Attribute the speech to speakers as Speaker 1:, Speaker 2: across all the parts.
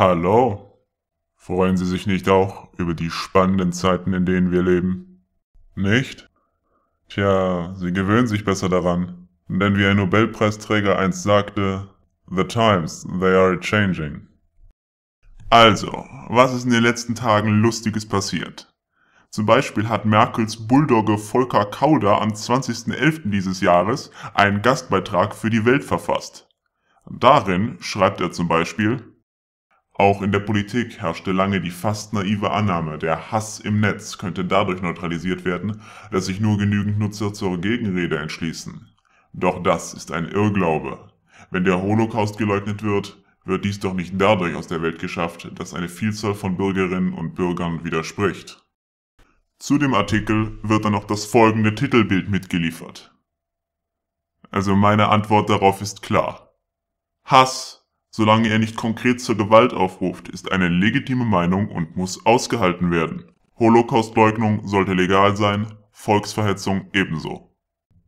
Speaker 1: Hallo. Freuen Sie sich nicht auch über die spannenden Zeiten, in denen wir leben? Nicht? Tja, Sie gewöhnen sich besser daran. Denn wie ein Nobelpreisträger einst sagte, The times, they are changing. Also, was ist in den letzten Tagen Lustiges passiert? Zum Beispiel hat Merkels Bulldogge Volker Kauder am 20.11. dieses Jahres einen Gastbeitrag für die Welt verfasst. Darin schreibt er zum Beispiel, auch in der Politik herrschte lange die fast naive Annahme, der Hass im Netz könnte dadurch neutralisiert werden, dass sich nur genügend Nutzer zur Gegenrede entschließen. Doch das ist ein Irrglaube. Wenn der Holocaust geleugnet wird, wird dies doch nicht dadurch aus der Welt geschafft, dass eine Vielzahl von Bürgerinnen und Bürgern widerspricht. Zu dem Artikel wird dann auch das folgende Titelbild mitgeliefert. Also meine Antwort darauf ist klar. Hass Solange er nicht konkret zur Gewalt aufruft, ist eine legitime Meinung und muss ausgehalten werden. Holocaustleugnung sollte legal sein, Volksverhetzung ebenso.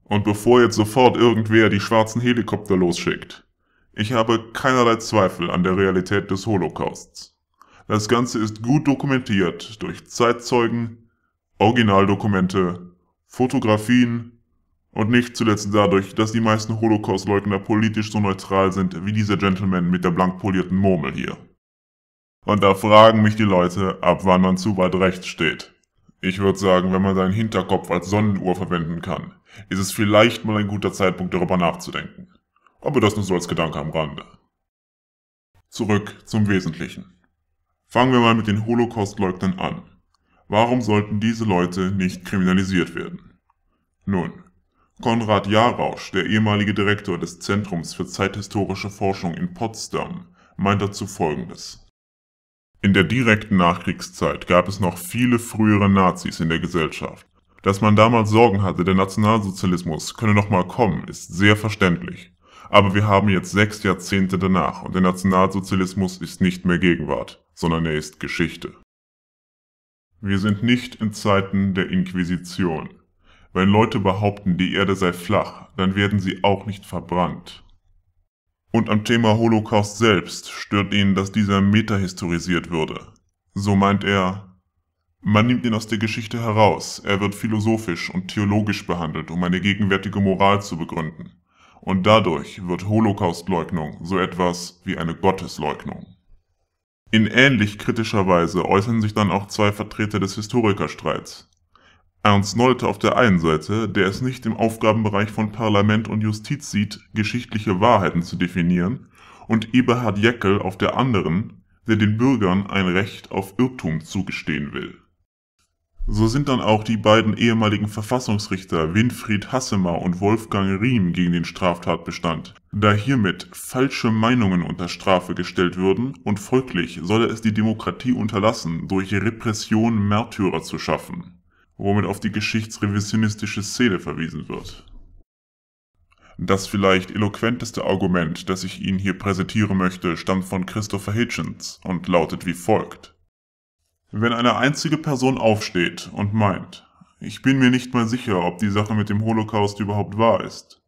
Speaker 1: Und bevor jetzt sofort irgendwer die schwarzen Helikopter losschickt, ich habe keinerlei Zweifel an der Realität des Holocausts. Das Ganze ist gut dokumentiert durch Zeitzeugen, Originaldokumente, Fotografien, und nicht zuletzt dadurch, dass die meisten Holocaust-Leugner politisch so neutral sind wie dieser Gentleman mit der blank polierten Murmel hier. Und da fragen mich die Leute, ab wann man zu weit rechts steht. Ich würde sagen, wenn man seinen Hinterkopf als Sonnenuhr verwenden kann, ist es vielleicht mal ein guter Zeitpunkt, darüber nachzudenken. Aber das nur so als Gedanke am Rande. Zurück zum Wesentlichen. Fangen wir mal mit den Holocaust-Leugnern an. Warum sollten diese Leute nicht kriminalisiert werden? Nun, Konrad Jarausch, der ehemalige Direktor des Zentrums für zeithistorische Forschung in Potsdam, meint dazu Folgendes. In der direkten Nachkriegszeit gab es noch viele frühere Nazis in der Gesellschaft. Dass man damals Sorgen hatte, der Nationalsozialismus könne nochmal kommen, ist sehr verständlich. Aber wir haben jetzt sechs Jahrzehnte danach und der Nationalsozialismus ist nicht mehr Gegenwart, sondern er ist Geschichte. Wir sind nicht in Zeiten der Inquisition. Wenn Leute behaupten, die Erde sei flach, dann werden sie auch nicht verbrannt. Und am Thema Holocaust selbst stört ihn, dass dieser metahistorisiert würde. So meint er, man nimmt ihn aus der Geschichte heraus, er wird philosophisch und theologisch behandelt, um eine gegenwärtige Moral zu begründen. Und dadurch wird Holocaustleugnung so etwas wie eine Gottesleugnung. In ähnlich kritischer Weise äußern sich dann auch zwei Vertreter des Historikerstreits, Ernst Nolte auf der einen Seite, der es nicht im Aufgabenbereich von Parlament und Justiz sieht, geschichtliche Wahrheiten zu definieren, und Eberhard Jeckel auf der anderen, der den Bürgern ein Recht auf Irrtum zugestehen will. So sind dann auch die beiden ehemaligen Verfassungsrichter Winfried Hassemer und Wolfgang Riem gegen den Straftatbestand, da hiermit falsche Meinungen unter Strafe gestellt würden und folglich solle es die Demokratie unterlassen, durch Repression Märtyrer zu schaffen womit auf die geschichtsrevisionistische Szene verwiesen wird. Das vielleicht eloquenteste Argument, das ich Ihnen hier präsentieren möchte, stammt von Christopher Hitchens und lautet wie folgt. Wenn eine einzige Person aufsteht und meint, ich bin mir nicht mal sicher, ob die Sache mit dem Holocaust überhaupt wahr ist.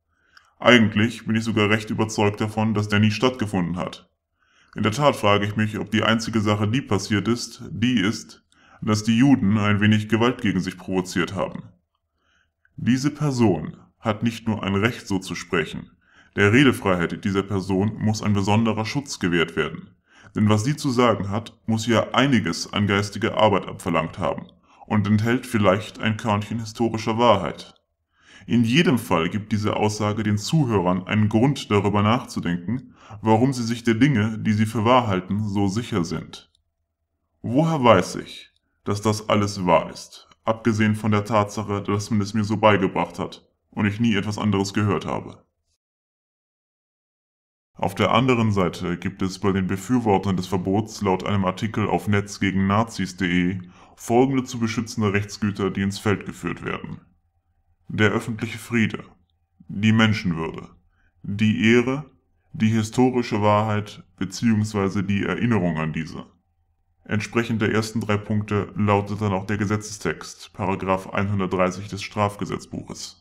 Speaker 1: Eigentlich bin ich sogar recht überzeugt davon, dass der nie stattgefunden hat. In der Tat frage ich mich, ob die einzige Sache, die passiert ist, die ist, dass die Juden ein wenig Gewalt gegen sich provoziert haben. Diese Person hat nicht nur ein Recht so zu sprechen, der Redefreiheit dieser Person muss ein besonderer Schutz gewährt werden. Denn was sie zu sagen hat, muss ja einiges an geistiger Arbeit abverlangt haben und enthält vielleicht ein Körnchen historischer Wahrheit. In jedem Fall gibt diese Aussage den Zuhörern einen Grund darüber nachzudenken, warum sie sich der Dinge, die sie für wahr halten, so sicher sind. Woher weiß ich, dass das alles wahr ist, abgesehen von der Tatsache, dass man es mir so beigebracht hat und ich nie etwas anderes gehört habe. Auf der anderen Seite gibt es bei den Befürwortern des Verbots laut einem Artikel auf netzgegennazis.de folgende zu beschützende Rechtsgüter, die ins Feld geführt werden. Der öffentliche Friede, die Menschenwürde, die Ehre, die historische Wahrheit bzw. die Erinnerung an diese. Entsprechend der ersten drei Punkte lautet dann auch der Gesetzestext, Paragraph 130 des Strafgesetzbuches.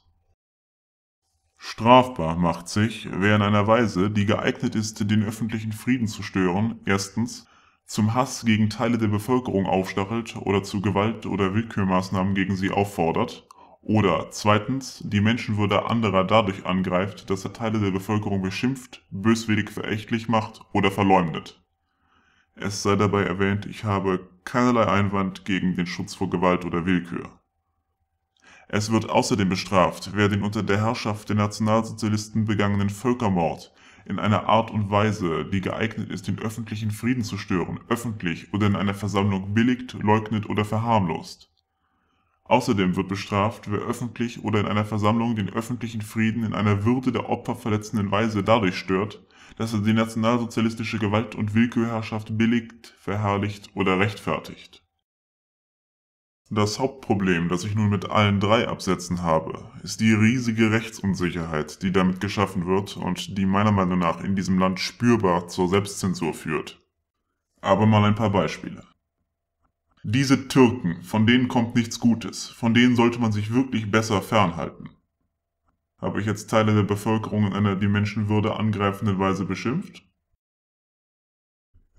Speaker 1: Strafbar macht sich, wer in einer Weise, die geeignet ist, den öffentlichen Frieden zu stören, erstens zum Hass gegen Teile der Bevölkerung aufstachelt oder zu Gewalt oder Willkürmaßnahmen gegen sie auffordert, oder zweitens die Menschenwürde anderer dadurch angreift, dass er Teile der Bevölkerung beschimpft, böswillig verächtlich macht oder verleumdet. Es sei dabei erwähnt, ich habe keinerlei Einwand gegen den Schutz vor Gewalt oder Willkür. Es wird außerdem bestraft, wer den unter der Herrschaft der Nationalsozialisten begangenen Völkermord in einer Art und Weise, die geeignet ist, den öffentlichen Frieden zu stören, öffentlich oder in einer Versammlung billigt, leugnet oder verharmlost. Außerdem wird bestraft, wer öffentlich oder in einer Versammlung den öffentlichen Frieden in einer Würde der Opfer verletzenden Weise dadurch stört, dass er die nationalsozialistische Gewalt und Willkürherrschaft billigt, verherrlicht oder rechtfertigt. Das Hauptproblem, das ich nun mit allen drei Absätzen habe, ist die riesige Rechtsunsicherheit, die damit geschaffen wird und die meiner Meinung nach in diesem Land spürbar zur Selbstzensur führt. Aber mal ein paar Beispiele. Diese Türken, von denen kommt nichts Gutes, von denen sollte man sich wirklich besser fernhalten. Habe ich jetzt Teile der Bevölkerung in einer die Menschenwürde angreifenden Weise beschimpft?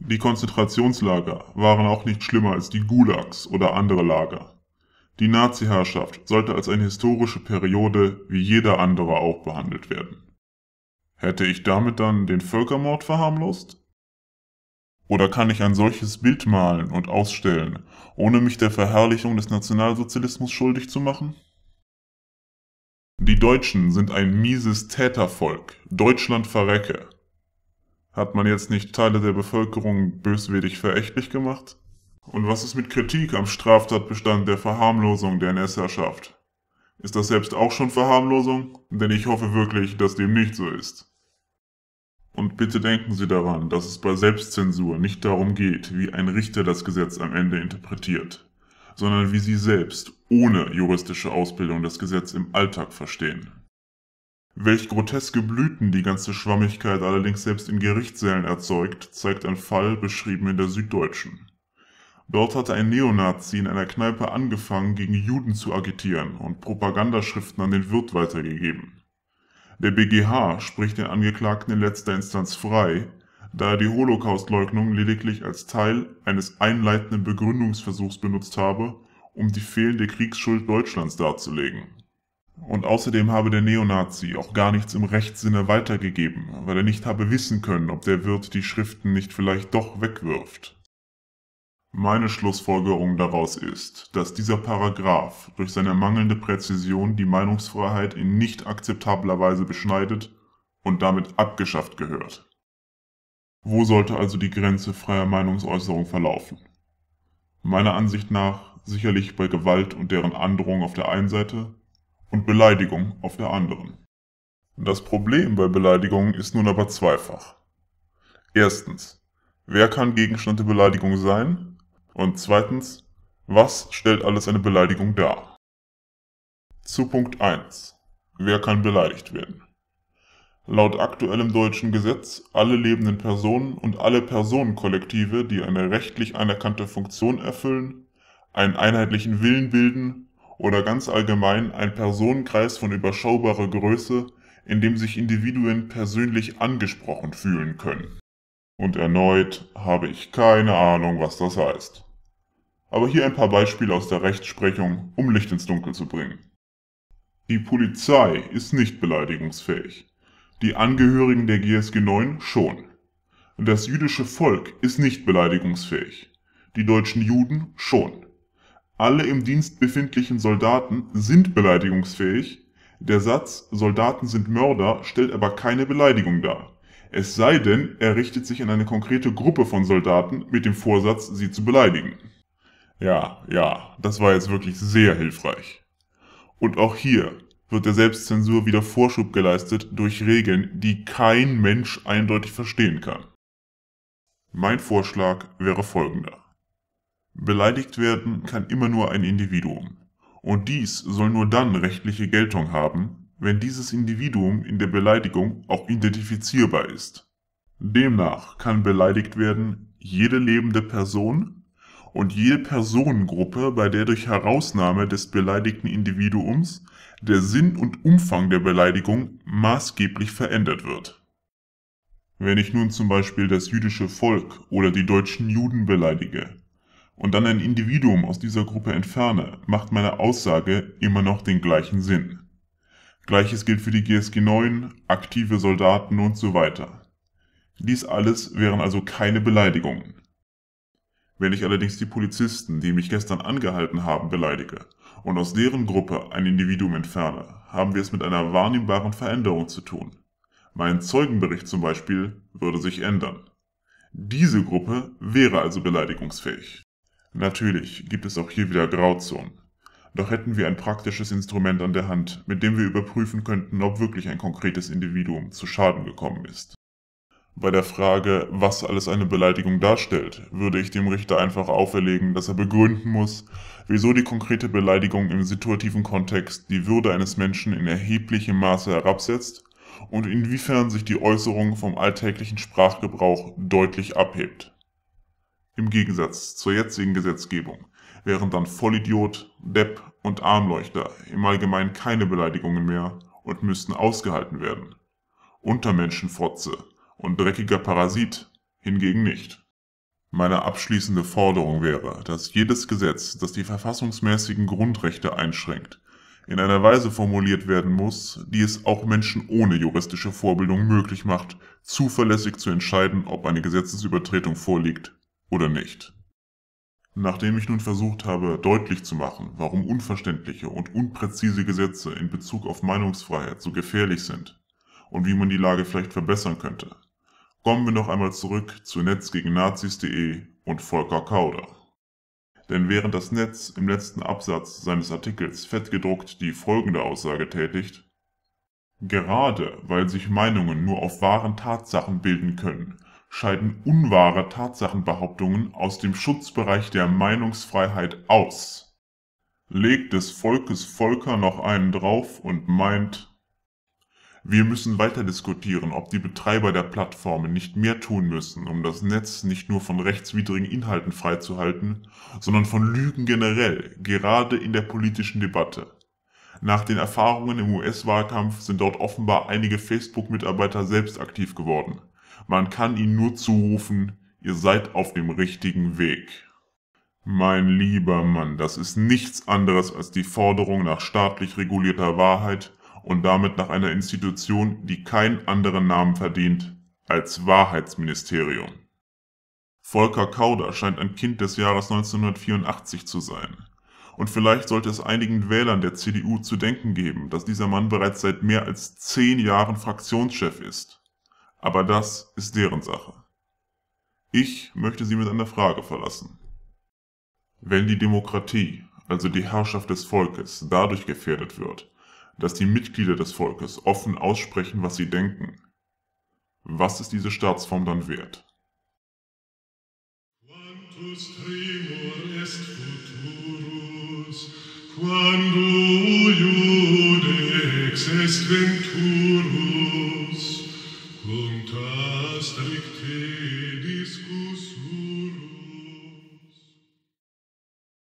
Speaker 1: Die Konzentrationslager waren auch nicht schlimmer als die Gulags oder andere Lager. Die Nazi-Herrschaft sollte als eine historische Periode wie jeder andere auch behandelt werden. Hätte ich damit dann den Völkermord verharmlost? Oder kann ich ein solches Bild malen und ausstellen, ohne mich der Verherrlichung des Nationalsozialismus schuldig zu machen? Die Deutschen sind ein mieses Tätervolk. Deutschland verrecke. Hat man jetzt nicht Teile der Bevölkerung böswillig verächtlich gemacht? Und was ist mit Kritik am Straftatbestand der Verharmlosung der NS-Herrschaft? Ist das selbst auch schon Verharmlosung? Denn ich hoffe wirklich, dass dem nicht so ist. Und bitte denken Sie daran, dass es bei Selbstzensur nicht darum geht, wie ein Richter das Gesetz am Ende interpretiert, sondern wie Sie selbst ohne juristische Ausbildung das Gesetz im Alltag verstehen. Welch groteske Blüten die ganze Schwammigkeit allerdings selbst in Gerichtssälen erzeugt, zeigt ein Fall beschrieben in der Süddeutschen. Dort hatte ein Neonazi in einer Kneipe angefangen, gegen Juden zu agitieren und Propagandaschriften an den Wirt weitergegeben. Der BgH spricht den Angeklagten in letzter Instanz frei, da er die Holocaustleugnung lediglich als Teil eines einleitenden Begründungsversuchs benutzt habe, um die fehlende Kriegsschuld Deutschlands darzulegen. Und außerdem habe der Neonazi auch gar nichts im Rechtssinne weitergegeben, weil er nicht habe wissen können, ob der Wirt die Schriften nicht vielleicht doch wegwirft. Meine Schlussfolgerung daraus ist, dass dieser Paragraph durch seine mangelnde Präzision die Meinungsfreiheit in nicht akzeptabler Weise beschneidet und damit abgeschafft gehört. Wo sollte also die Grenze freier Meinungsäußerung verlaufen? Meiner Ansicht nach sicherlich bei Gewalt und deren Androhung auf der einen Seite und Beleidigung auf der anderen. Das Problem bei Beleidigungen ist nun aber zweifach. Erstens, wer kann Gegenstand der Beleidigung sein und zweitens, was stellt alles eine Beleidigung dar? Zu Punkt 1. Wer kann beleidigt werden? Laut aktuellem deutschen Gesetz alle lebenden Personen und alle Personenkollektive, die eine rechtlich anerkannte Funktion erfüllen, einen einheitlichen Willen bilden oder ganz allgemein ein Personenkreis von überschaubarer Größe, in dem sich Individuen persönlich angesprochen fühlen können. Und erneut habe ich keine Ahnung, was das heißt aber hier ein paar Beispiele aus der Rechtsprechung, um Licht ins Dunkel zu bringen. Die Polizei ist nicht beleidigungsfähig. Die Angehörigen der GSG 9 schon. Das jüdische Volk ist nicht beleidigungsfähig. Die deutschen Juden schon. Alle im Dienst befindlichen Soldaten sind beleidigungsfähig. Der Satz Soldaten sind Mörder stellt aber keine Beleidigung dar. Es sei denn, er richtet sich an eine konkrete Gruppe von Soldaten mit dem Vorsatz, sie zu beleidigen. Ja, ja, das war jetzt wirklich sehr hilfreich. Und auch hier wird der Selbstzensur wieder Vorschub geleistet durch Regeln, die kein Mensch eindeutig verstehen kann. Mein Vorschlag wäre folgender. Beleidigt werden kann immer nur ein Individuum. Und dies soll nur dann rechtliche Geltung haben, wenn dieses Individuum in der Beleidigung auch identifizierbar ist. Demnach kann beleidigt werden jede lebende Person, und jede Personengruppe, bei der durch Herausnahme des beleidigten Individuums der Sinn und Umfang der Beleidigung maßgeblich verändert wird. Wenn ich nun zum Beispiel das jüdische Volk oder die deutschen Juden beleidige und dann ein Individuum aus dieser Gruppe entferne, macht meine Aussage immer noch den gleichen Sinn. Gleiches gilt für die GSG 9, aktive Soldaten und so weiter. Dies alles wären also keine Beleidigungen. Wenn ich allerdings die Polizisten, die mich gestern angehalten haben, beleidige und aus deren Gruppe ein Individuum entferne, haben wir es mit einer wahrnehmbaren Veränderung zu tun. Mein Zeugenbericht zum Beispiel würde sich ändern. Diese Gruppe wäre also beleidigungsfähig. Natürlich gibt es auch hier wieder Grauzonen. Doch hätten wir ein praktisches Instrument an der Hand, mit dem wir überprüfen könnten, ob wirklich ein konkretes Individuum zu Schaden gekommen ist. Bei der Frage, was alles eine Beleidigung darstellt, würde ich dem Richter einfach auferlegen, dass er begründen muss, wieso die konkrete Beleidigung im situativen Kontext die Würde eines Menschen in erheblichem Maße herabsetzt und inwiefern sich die Äußerung vom alltäglichen Sprachgebrauch deutlich abhebt. Im Gegensatz zur jetzigen Gesetzgebung wären dann Vollidiot, Depp und Armleuchter im Allgemeinen keine Beleidigungen mehr und müssten ausgehalten werden. Untermenschenfotze und dreckiger Parasit hingegen nicht. Meine abschließende Forderung wäre, dass jedes Gesetz, das die verfassungsmäßigen Grundrechte einschränkt, in einer Weise formuliert werden muss, die es auch Menschen ohne juristische Vorbildung möglich macht, zuverlässig zu entscheiden, ob eine Gesetzesübertretung vorliegt oder nicht. Nachdem ich nun versucht habe, deutlich zu machen, warum unverständliche und unpräzise Gesetze in Bezug auf Meinungsfreiheit so gefährlich sind und wie man die Lage vielleicht verbessern könnte, Kommen wir noch einmal zurück zu netzgegennazis.de und Volker Kauder. Denn während das Netz im letzten Absatz seines Artikels fettgedruckt die folgende Aussage tätigt, gerade weil sich Meinungen nur auf wahren Tatsachen bilden können, scheiden unwahre Tatsachenbehauptungen aus dem Schutzbereich der Meinungsfreiheit aus. Legt des Volkes Volker noch einen drauf und meint, wir müssen weiter diskutieren, ob die Betreiber der Plattformen nicht mehr tun müssen, um das Netz nicht nur von rechtswidrigen Inhalten freizuhalten, sondern von Lügen generell, gerade in der politischen Debatte. Nach den Erfahrungen im US-Wahlkampf sind dort offenbar einige Facebook-Mitarbeiter selbst aktiv geworden. Man kann ihnen nur zurufen, ihr seid auf dem richtigen Weg. Mein lieber Mann, das ist nichts anderes als die Forderung nach staatlich regulierter Wahrheit und damit nach einer Institution, die keinen anderen Namen verdient als Wahrheitsministerium. Volker Kauder scheint ein Kind des Jahres 1984 zu sein. Und vielleicht sollte es einigen Wählern der CDU zu denken geben, dass dieser Mann bereits seit mehr als zehn Jahren Fraktionschef ist. Aber das ist deren Sache. Ich möchte Sie mit einer Frage verlassen. Wenn die Demokratie, also die Herrschaft des Volkes, dadurch gefährdet wird, dass die Mitglieder des Volkes offen aussprechen, was sie denken. Was ist diese Staatsform dann wert? Quantus primor est futurus, quando judex est venturus,